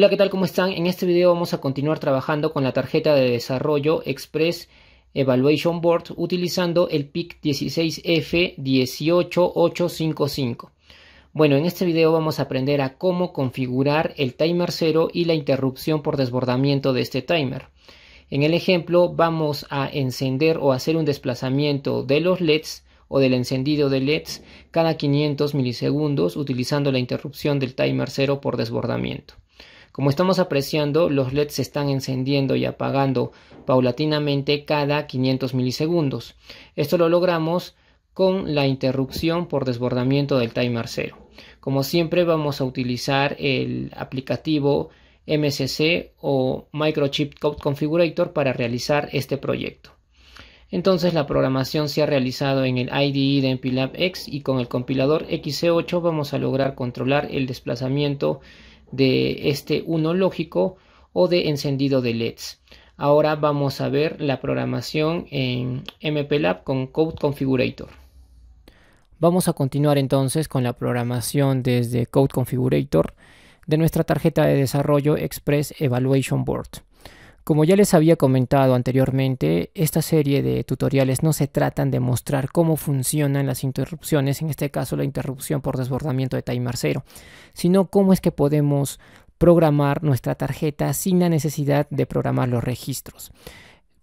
Hola, ¿qué tal? ¿Cómo están? En este video vamos a continuar trabajando con la tarjeta de desarrollo Express Evaluation Board utilizando el PIC 16F18855. Bueno, en este video vamos a aprender a cómo configurar el timer 0 y la interrupción por desbordamiento de este timer. En el ejemplo vamos a encender o hacer un desplazamiento de los LEDs o del encendido de LEDs cada 500 milisegundos utilizando la interrupción del timer 0 por desbordamiento. Como estamos apreciando, los LEDs se están encendiendo y apagando paulatinamente cada 500 milisegundos. Esto lo logramos con la interrupción por desbordamiento del timer 0. Como siempre vamos a utilizar el aplicativo MCC o Microchip Code Configurator para realizar este proyecto. Entonces la programación se ha realizado en el IDE de MPLAB X y con el compilador XC8 vamos a lograr controlar el desplazamiento de este uno lógico o de encendido de LEDs. Ahora vamos a ver la programación en MPLAB con Code Configurator. Vamos a continuar entonces con la programación desde Code Configurator de nuestra tarjeta de desarrollo Express Evaluation Board. Como ya les había comentado anteriormente, esta serie de tutoriales no se tratan de mostrar cómo funcionan las interrupciones, en este caso la interrupción por desbordamiento de timer 0, sino cómo es que podemos programar nuestra tarjeta sin la necesidad de programar los registros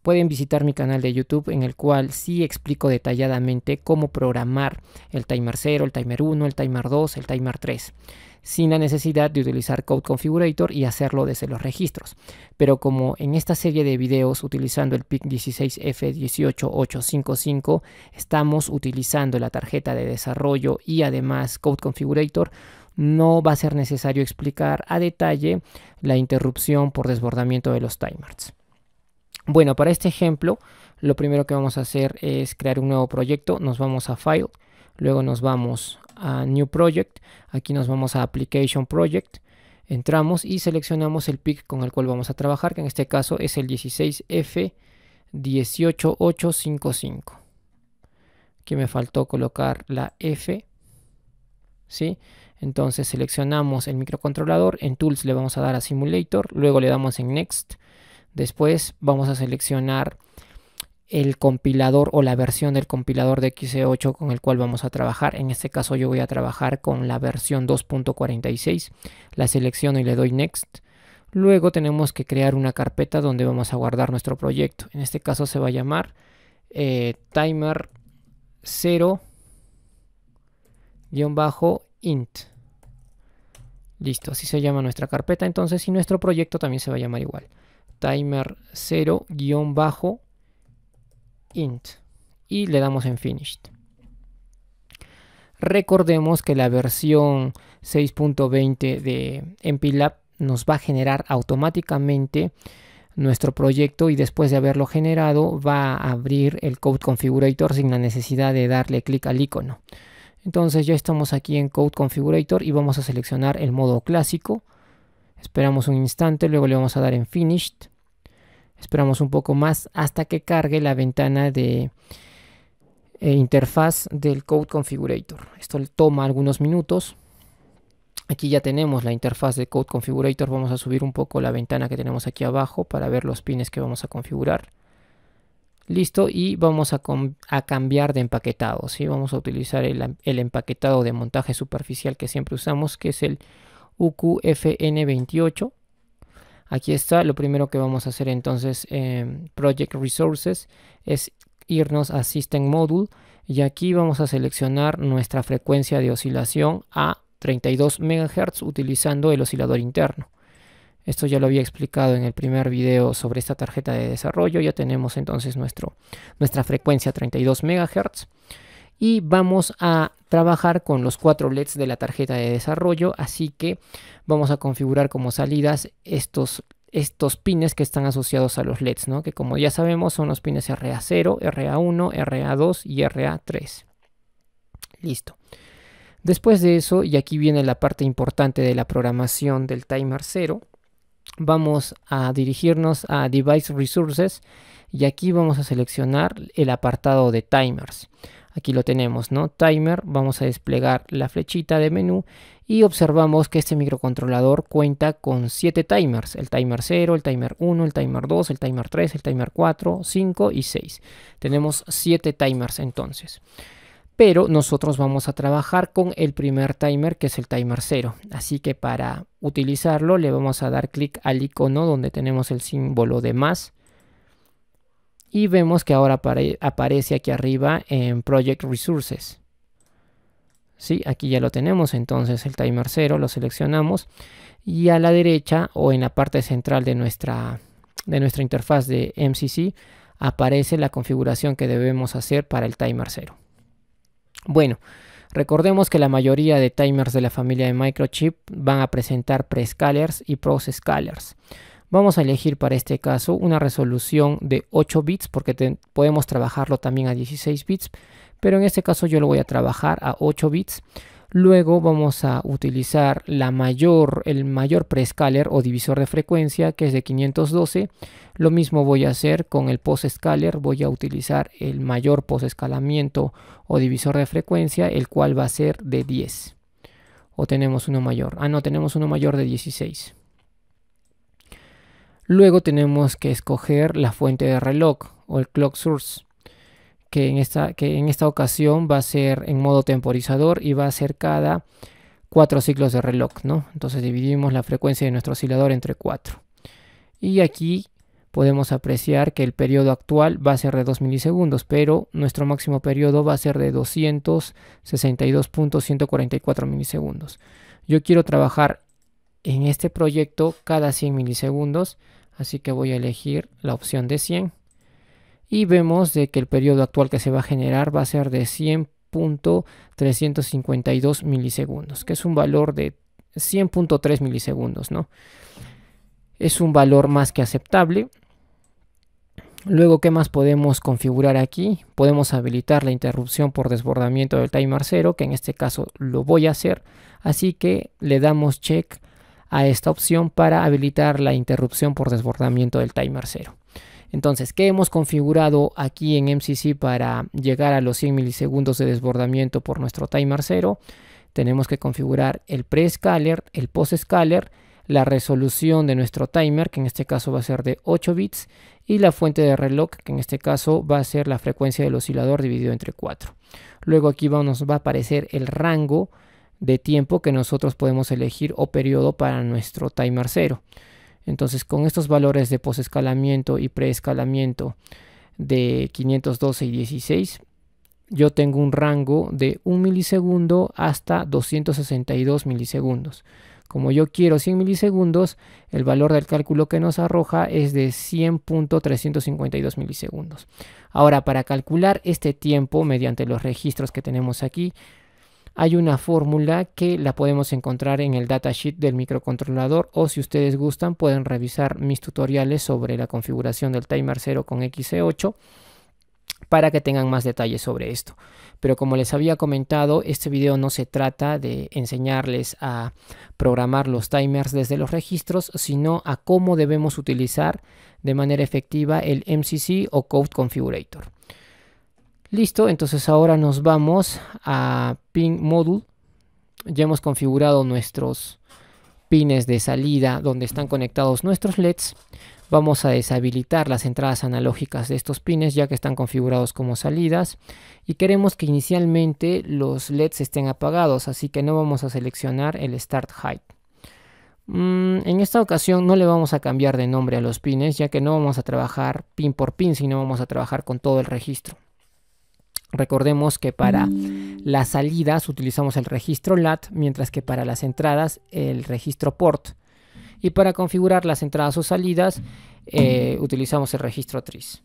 pueden visitar mi canal de YouTube en el cual sí explico detalladamente cómo programar el timer 0, el timer 1, el timer 2, el timer 3 sin la necesidad de utilizar Code Configurator y hacerlo desde los registros. Pero como en esta serie de videos utilizando el PIC 16F18855 estamos utilizando la tarjeta de desarrollo y además Code Configurator, no va a ser necesario explicar a detalle la interrupción por desbordamiento de los timers. Bueno, para este ejemplo, lo primero que vamos a hacer es crear un nuevo proyecto. Nos vamos a File, luego nos vamos a New Project, aquí nos vamos a Application Project, entramos y seleccionamos el pic con el cual vamos a trabajar, que en este caso es el 16F18855. Aquí me faltó colocar la F, ¿sí? Entonces seleccionamos el microcontrolador, en Tools le vamos a dar a Simulator, luego le damos en Next, Después vamos a seleccionar el compilador o la versión del compilador de x 8 e con el cual vamos a trabajar. En este caso yo voy a trabajar con la versión 2.46. La selecciono y le doy Next. Luego tenemos que crear una carpeta donde vamos a guardar nuestro proyecto. En este caso se va a llamar eh, timer 0-int. Listo, así se llama nuestra carpeta entonces y nuestro proyecto también se va a llamar igual timer 0-int y le damos en finished. Recordemos que la versión 6.20 de MPLAB nos va a generar automáticamente nuestro proyecto y después de haberlo generado va a abrir el Code Configurator sin la necesidad de darle clic al icono. Entonces ya estamos aquí en Code Configurator y vamos a seleccionar el modo clásico Esperamos un instante, luego le vamos a dar en Finished. Esperamos un poco más hasta que cargue la ventana de eh, interfaz del Code Configurator. Esto toma algunos minutos. Aquí ya tenemos la interfaz de Code Configurator. Vamos a subir un poco la ventana que tenemos aquí abajo para ver los pines que vamos a configurar. Listo, y vamos a, cambiar de empaquetado. ¿sí? Vamos a utilizar el empaquetado de montaje superficial que siempre usamos, que es el UQFN28. Aquí está, lo primero que vamos a hacer entonces en em, Project Resources es irnos a System Module y aquí vamos a seleccionar nuestra frecuencia de oscilación a 32 MHz utilizando el oscilador interno. Esto ya lo había explicado en el primer video sobre esta tarjeta de desarrollo. Ya tenemos entonces nuestra frecuencia 32 MHz y vamos a trabajar con los cuatro LEDs de la tarjeta de desarrollo, así que vamos a configurar como salidas estos estos pines que están asociados a los LEDs, ¿no? que como ya sabemos son los pines RA0, RA1, RA2 y RA3. Listo. Después de eso, y aquí viene la parte importante de la programación del timer 0, vamos a dirigirnos a Device Resources y aquí vamos a seleccionar el apartado de Timers. Aquí lo tenemos, ¿no? Timer, vamos a desplegar la flechita de menú y observamos que este microcontrolador cuenta con 7 timers, el timer 0, el timer 1, el timer 2, el timer 3, el timer 4, 5 y 6. Tenemos 7 timers entonces pero nosotros vamos a trabajar con el primer timer que es el timer 0 así que para utilizarlo le vamos a dar clic al icono donde tenemos el símbolo de más y vemos que ahora aparece aquí arriba en project resources ¿Sí? aquí ya lo tenemos entonces el timer 0 lo seleccionamos y a la derecha o en la parte central de nuestra de nuestra interfaz de MCC aparece la configuración que debemos hacer para el timer 0 bueno, recordemos que la mayoría de timers de la familia de microchip van a presentar prescalers y proscalers. Vamos a elegir para este caso una resolución de 8 bits porque podemos trabajarlo también a 16 bits, pero en este caso yo lo voy a trabajar a 8 bits Luego vamos a utilizar la mayor, el mayor prescaler o divisor de frecuencia que es de 512. Lo mismo voy a hacer con el post-scaler, voy a utilizar el mayor post-escalamiento o divisor de frecuencia, el cual va a ser de 10. O tenemos uno mayor. Ah, no, tenemos uno mayor de 16. Luego tenemos que escoger la fuente de reloj o el clock source que en, esta, que en esta ocasión va a ser en modo temporizador y va a ser cada cuatro ciclos de reloj, ¿no? Entonces dividimos la frecuencia de nuestro oscilador entre 4. Y aquí podemos apreciar que el periodo actual va a ser de 2 milisegundos, pero nuestro máximo periodo va a ser de 262.144 milisegundos. Yo quiero trabajar en este proyecto cada 100 milisegundos, así que voy a elegir la opción de 100 y vemos de que el periodo actual que se va a generar va a ser de 100.352 milisegundos, que es un valor de 100.3 milisegundos, ¿no? Es un valor más que aceptable. Luego, ¿qué más podemos configurar aquí? Podemos habilitar la interrupción por desbordamiento del timer 0, que en este caso lo voy a hacer. Así que le damos check a esta opción para habilitar la interrupción por desbordamiento del timer 0. Entonces, ¿qué hemos configurado aquí en MCC para llegar a los 100 milisegundos de desbordamiento por nuestro timer 0? Tenemos que configurar el pre-scaler, el post-scaler, la resolución de nuestro timer, que en este caso va a ser de 8 bits, y la fuente de reloj, que en este caso va a ser la frecuencia del oscilador dividido entre 4. Luego aquí nos va a aparecer el rango de tiempo que nosotros podemos elegir o periodo para nuestro timer 0. Entonces, con estos valores de posescalamiento y preescalamiento de 512 y 16, yo tengo un rango de 1 milisegundo hasta 262 milisegundos. Como yo quiero 100 milisegundos, el valor del cálculo que nos arroja es de 100.352 milisegundos. Ahora, para calcular este tiempo mediante los registros que tenemos aquí, hay una fórmula que la podemos encontrar en el datasheet del microcontrolador o si ustedes gustan pueden revisar mis tutoriales sobre la configuración del timer 0 con XC8 para que tengan más detalles sobre esto. Pero como les había comentado, este video no se trata de enseñarles a programar los timers desde los registros, sino a cómo debemos utilizar de manera efectiva el MCC o Code Configurator. Listo, entonces ahora nos vamos a Pin Module. Ya hemos configurado nuestros pines de salida donde están conectados nuestros LEDs. Vamos a deshabilitar las entradas analógicas de estos pines ya que están configurados como salidas. Y queremos que inicialmente los LEDs estén apagados, así que no vamos a seleccionar el Start Height. Mm, en esta ocasión no le vamos a cambiar de nombre a los pines ya que no vamos a trabajar pin por pin, sino vamos a trabajar con todo el registro. Recordemos que para las salidas utilizamos el registro LAT, mientras que para las entradas el registro PORT. Y para configurar las entradas o salidas eh, utilizamos el registro TRIS.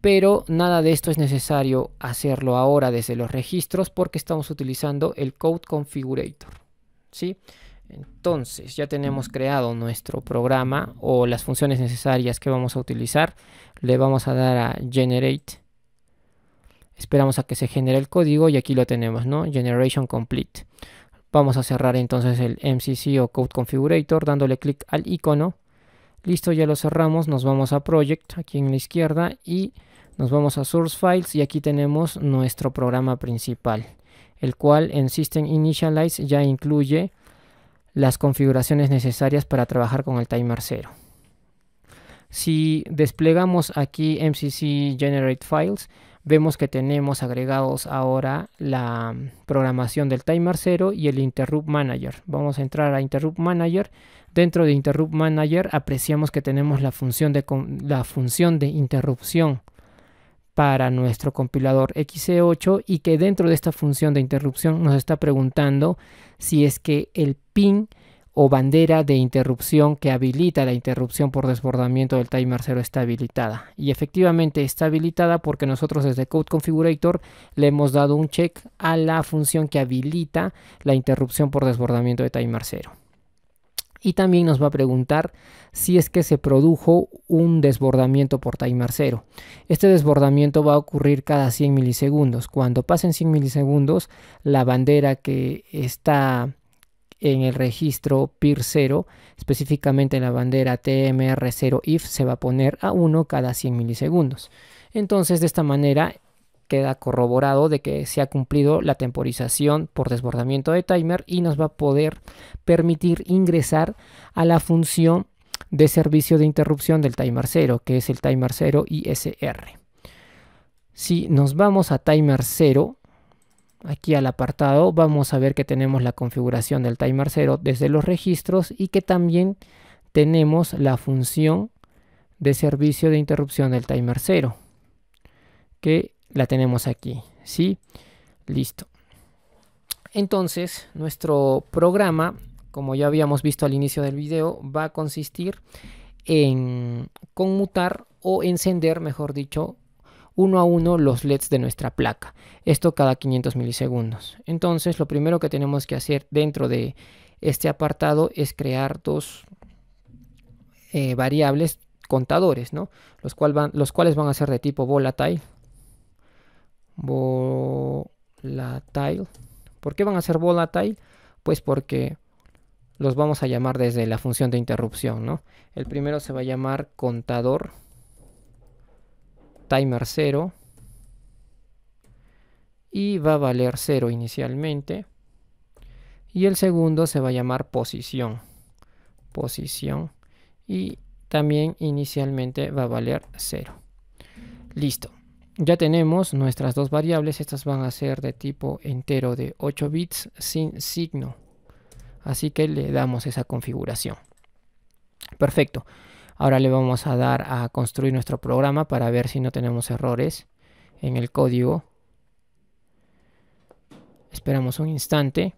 Pero nada de esto es necesario hacerlo ahora desde los registros porque estamos utilizando el Code Configurator. ¿sí? Entonces ya tenemos creado nuestro programa o las funciones necesarias que vamos a utilizar. Le vamos a dar a Generate Esperamos a que se genere el código y aquí lo tenemos, ¿no? Generation Complete. Vamos a cerrar entonces el MCC o Code Configurator dándole clic al icono. Listo, ya lo cerramos. Nos vamos a Project aquí en la izquierda y nos vamos a Source Files y aquí tenemos nuestro programa principal, el cual en System Initialize ya incluye las configuraciones necesarias para trabajar con el timer 0. Si desplegamos aquí MCC Generate Files, vemos que tenemos agregados ahora la mm, programación del timer 0 y el interrupt manager. Vamos a entrar a interrupt manager. Dentro de interrupt manager apreciamos que tenemos la función de, la función de interrupción para nuestro compilador xc 8 y que dentro de esta función de interrupción nos está preguntando si es que el pin o bandera de interrupción que habilita la interrupción por desbordamiento del timer 0 está habilitada. Y efectivamente está habilitada porque nosotros desde Code Configurator le hemos dado un check a la función que habilita la interrupción por desbordamiento de timer 0 y también nos va a preguntar si es que se produjo un desbordamiento por timer 0. Este desbordamiento va a ocurrir cada 100 milisegundos. Cuando pasen 100 milisegundos, la bandera que está en el registro PIR 0, específicamente en la bandera TMR0 IF, se va a poner a 1 cada 100 milisegundos. Entonces, de esta manera queda corroborado de que se ha cumplido la temporización por desbordamiento de timer y nos va a poder permitir ingresar a la función de servicio de interrupción del timer 0, que es el timer 0 ISR. Si nos vamos a timer 0, aquí al apartado vamos a ver que tenemos la configuración del timer 0 desde los registros y que también tenemos la función de servicio de interrupción del timer 0 que la tenemos aquí sí listo entonces nuestro programa como ya habíamos visto al inicio del video va a consistir en conmutar o encender mejor dicho uno a uno los LEDs de nuestra placa. Esto cada 500 milisegundos. Entonces lo primero que tenemos que hacer dentro de este apartado es crear dos eh, variables contadores, ¿no? Los, los cuales van a ser de tipo volatile. Volatile. ¿Por qué van a ser volatile? Pues porque los vamos a llamar desde la función de interrupción, ¿no? El primero se va a llamar contador timer 0 y va a valer 0 inicialmente y el segundo se va a llamar posición posición y también inicialmente va a valer 0 listo ya tenemos nuestras dos variables estas van a ser de tipo entero de 8 bits sin signo así que le damos esa configuración perfecto Ahora le vamos a dar a construir nuestro programa para ver si no tenemos errores en el código. Esperamos un instante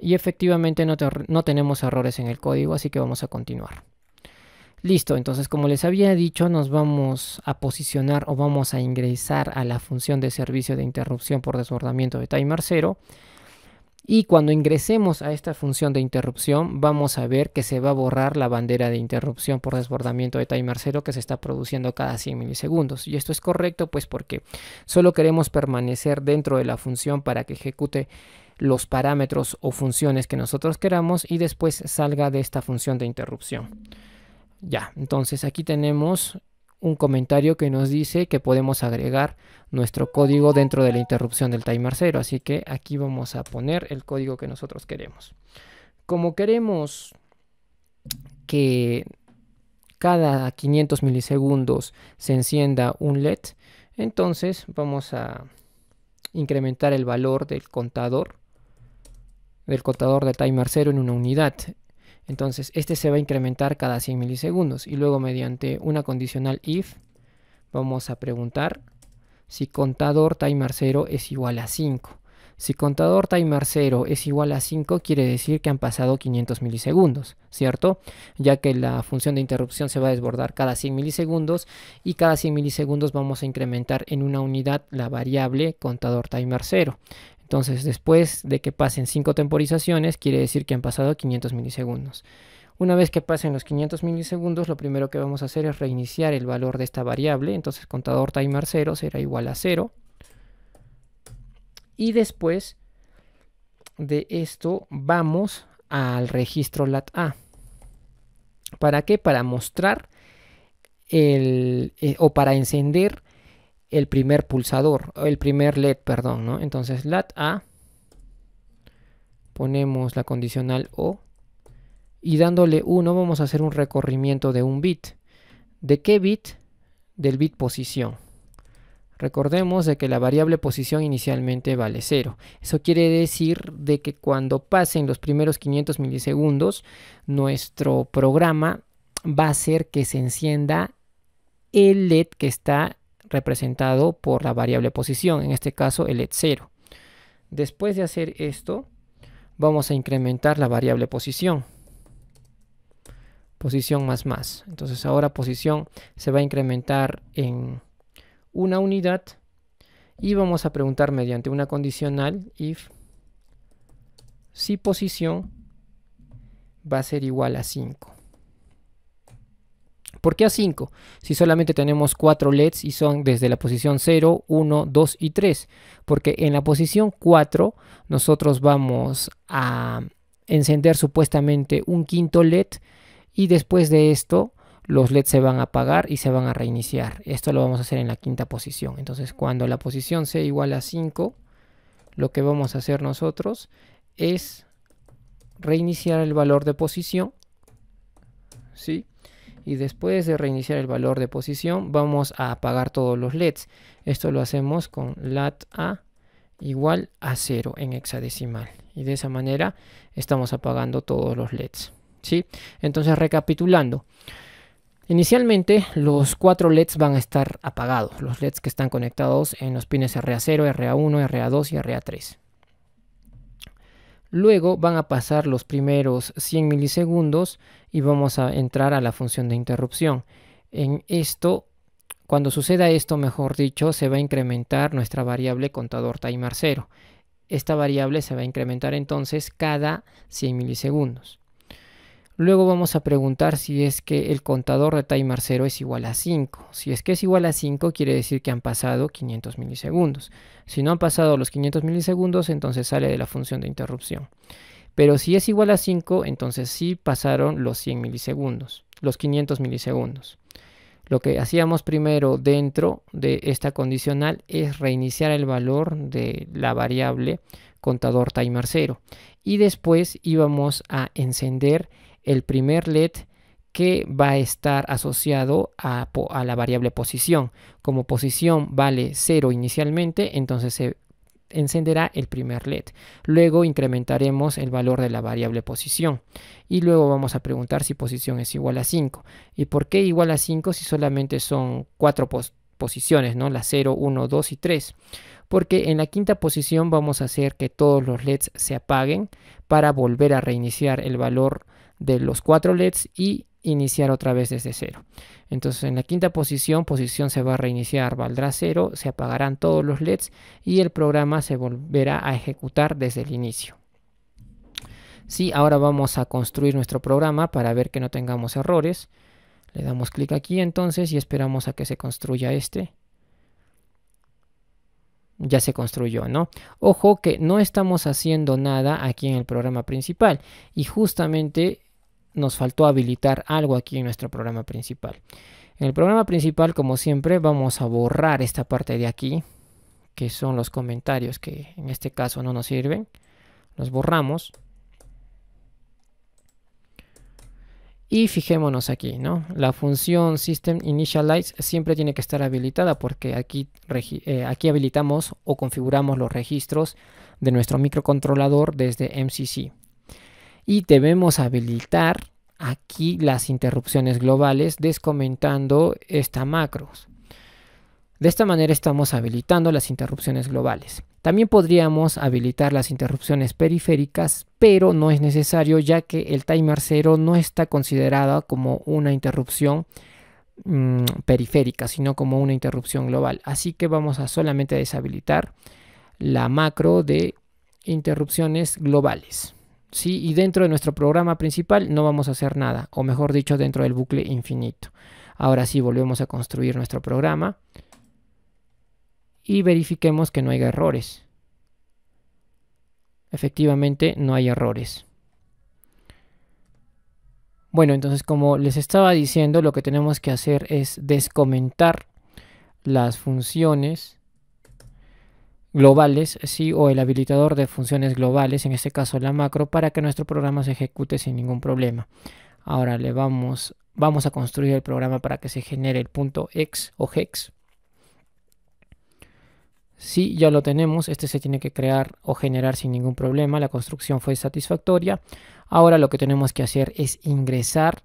y efectivamente no, tenemos errores en el código, así que vamos a continuar. Listo, entonces como les había dicho, nos vamos a posicionar o vamos a ingresar a la función de servicio de interrupción por desbordamiento de timer 0 y cuando ingresemos a esta función de interrupción, vamos a ver que se va a borrar la bandera de interrupción por desbordamiento de timer 0 que se está produciendo cada 100 milisegundos. Y esto es correcto, pues porque solo queremos permanecer dentro de la función para que ejecute los parámetros o funciones que nosotros queramos y después salga de esta función de interrupción. Ya, entonces aquí tenemos un comentario que nos dice que podemos agregar nuestro código dentro de la interrupción del timer 0. Así que aquí vamos a poner el código que nosotros queremos. Como queremos que cada 500 milisegundos se encienda un LED, entonces vamos a incrementar el valor del contador del contador de timer 0 en una unidad. Entonces, este se va a incrementar cada 100 milisegundos y luego mediante una condicional if vamos a preguntar si contador timer 0 es igual a 5. Si contador timer 0 es igual a 5, quiere decir que han pasado 500 milisegundos, ¿cierto? Ya que la función de interrupción se va a desbordar cada 100 milisegundos y cada 100 milisegundos vamos a incrementar en una unidad la variable contador timer 0. Entonces, después de que pasen 5 temporizaciones, quiere decir que han pasado 500 milisegundos. Una vez que pasen los 500 milisegundos, lo primero que vamos a hacer es reiniciar el valor de esta variable. Entonces, contador timer 0 será igual a 0. Y después de esto, vamos al registro lat A. ¿Para qué? Para mostrar el, eh, o para encender el primer pulsador, el primer LED, perdón, ¿no? Entonces lat A, ponemos la condicional O y dándole 1 vamos a hacer un recorrimiento de un bit. ¿De qué bit? Del bit posición. Recordemos de que la variable posición inicialmente vale 0. Eso quiere decir de que cuando pasen los primeros 500 milisegundos, nuestro programa va a hacer que se encienda el LED que está representado por la variable posición, en este caso el et0. Después de hacer esto, vamos a incrementar la variable posición. Posición más más. Entonces ahora posición se va a incrementar en una unidad y vamos a preguntar mediante una condicional if si posición va a ser igual a 5. ¿Por qué a 5? Si solamente tenemos 4 LEDs y son desde la posición 0, 1, 2 y 3. Porque en la posición 4 nosotros vamos a encender supuestamente un quinto LED y después de esto los LEDs se van a apagar y se van a reiniciar. Esto lo vamos a hacer en la quinta posición. Entonces cuando la posición sea igual a 5, lo que vamos a hacer nosotros es reiniciar el valor de posición. ¿Sí? y después de reiniciar el valor de posición vamos a apagar todos los LEDs. Esto lo hacemos con lat a igual a 0 en hexadecimal y de esa manera estamos apagando todos los LEDs. ¿sí? Entonces recapitulando. Inicialmente los cuatro LEDs van a estar apagados, los LEDs que están conectados en los pines RA0, RA1, RA2 y RA3. Luego van a pasar los primeros 100 milisegundos y vamos a entrar a la función de interrupción. En esto, cuando suceda esto, mejor dicho, se va a incrementar nuestra variable contador timer 0. Esta variable se va a incrementar entonces cada 100 milisegundos. Luego vamos a preguntar si es que el contador de timer 0 es igual a 5. Si es que es igual a 5, quiere decir que han pasado 500 milisegundos. Si no han pasado los 500 milisegundos, entonces sale de la función de interrupción. Pero si es igual a 5, entonces sí pasaron los 100 milisegundos, los 500 milisegundos. Lo que hacíamos primero dentro de esta condicional es reiniciar el valor de la variable contador timer 0 y después íbamos a encender el primer LED que va a estar asociado a, la variable posición. Como posición vale 0 inicialmente, entonces se encenderá el primer LED. Luego incrementaremos el valor de la variable posición. Y luego vamos a preguntar si posición es igual a 5. ¿Y por qué igual a 5 si solamente son 4 posiciones, ¿no? las 0, 1, 2 y 3? porque en la quinta posición vamos a hacer que todos los LEDs se apaguen para volver a reiniciar el valor de los cuatro LEDs y iniciar otra vez desde cero. Entonces en la quinta posición, posición se va a reiniciar, valdrá cero, se apagarán todos los LEDs y el programa se volverá a ejecutar desde el inicio. Sí, ahora vamos a construir nuestro programa para ver que no tengamos errores. Le damos clic aquí entonces y esperamos a que se construya este ya se construyó, ¿no? Ojo que no estamos haciendo nada aquí en el programa principal y justamente nos faltó habilitar algo aquí en nuestro programa principal. En el programa principal, como siempre, vamos a borrar esta parte de aquí, que son los comentarios que en este caso no nos sirven. Los borramos. Y fijémonos aquí, ¿no? La función System Initialize siempre tiene que estar habilitada porque aquí, eh, aquí habilitamos o configuramos los registros de nuestro microcontrolador desde MCC y debemos habilitar aquí las interrupciones globales descomentando esta macro. De esta manera estamos habilitando las interrupciones globales. También podríamos habilitar las interrupciones periféricas, pero no es necesario ya que el timer 0 no está considerado como una interrupción mm, periférica, sino como una interrupción global. Así que vamos a solamente deshabilitar la macro de interrupciones globales. ¿sí? Y dentro de nuestro programa principal no vamos a hacer nada, o mejor dicho, dentro del bucle infinito. Ahora sí, volvemos a construir nuestro programa y verifiquemos que no haya errores. Efectivamente, no hay errores. Bueno, entonces como les estaba diciendo, lo que tenemos que hacer es descomentar las funciones globales, sí, o el habilitador de funciones globales, en este caso la macro, para que nuestro programa se ejecute sin ningún problema. Ahora le vamos, vamos a construir el programa para que se genere el punto ex o hex. Sí, ya lo tenemos, este se tiene que crear o generar sin ningún problema, la construcción fue satisfactoria. Ahora lo que tenemos que hacer es ingresar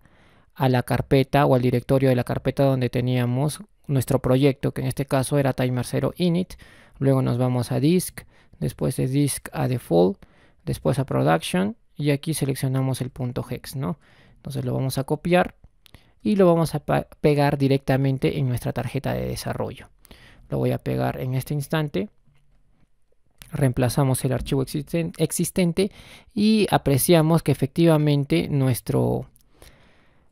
a la carpeta o al directorio de la carpeta donde teníamos nuestro proyecto, que en este caso era timer 0 init. Luego nos vamos a disk, después de disk a default, después a production y aquí seleccionamos el punto hex, ¿no? Entonces lo vamos a copiar y lo vamos a pegar directamente en nuestra tarjeta de desarrollo. Lo voy a pegar en este instante. Reemplazamos el archivo existente y apreciamos que efectivamente nuestro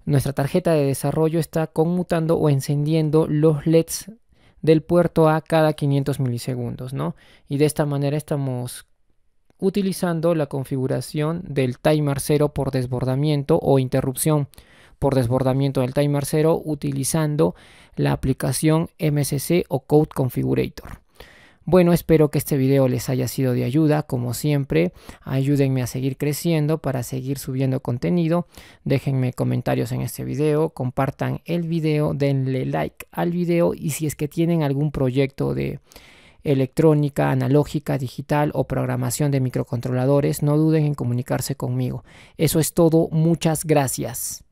nuestra tarjeta de desarrollo está conmutando o encendiendo los LEDs del puerto A cada 500 milisegundos, Y de esta manera estamos utilizando la configuración del timer 0 por desbordamiento o interrupción por desbordamiento del timer 0 utilizando la aplicación MCC o Code Configurator. Bueno, espero que este video les haya sido de ayuda, como siempre, ayúdenme a seguir creciendo para seguir subiendo contenido, déjenme comentarios en este video, compartan el video, denle like al video y si es que tienen algún proyecto de electrónica, analógica, digital o programación de microcontroladores, no duden en comunicarse conmigo. Eso es todo, muchas gracias.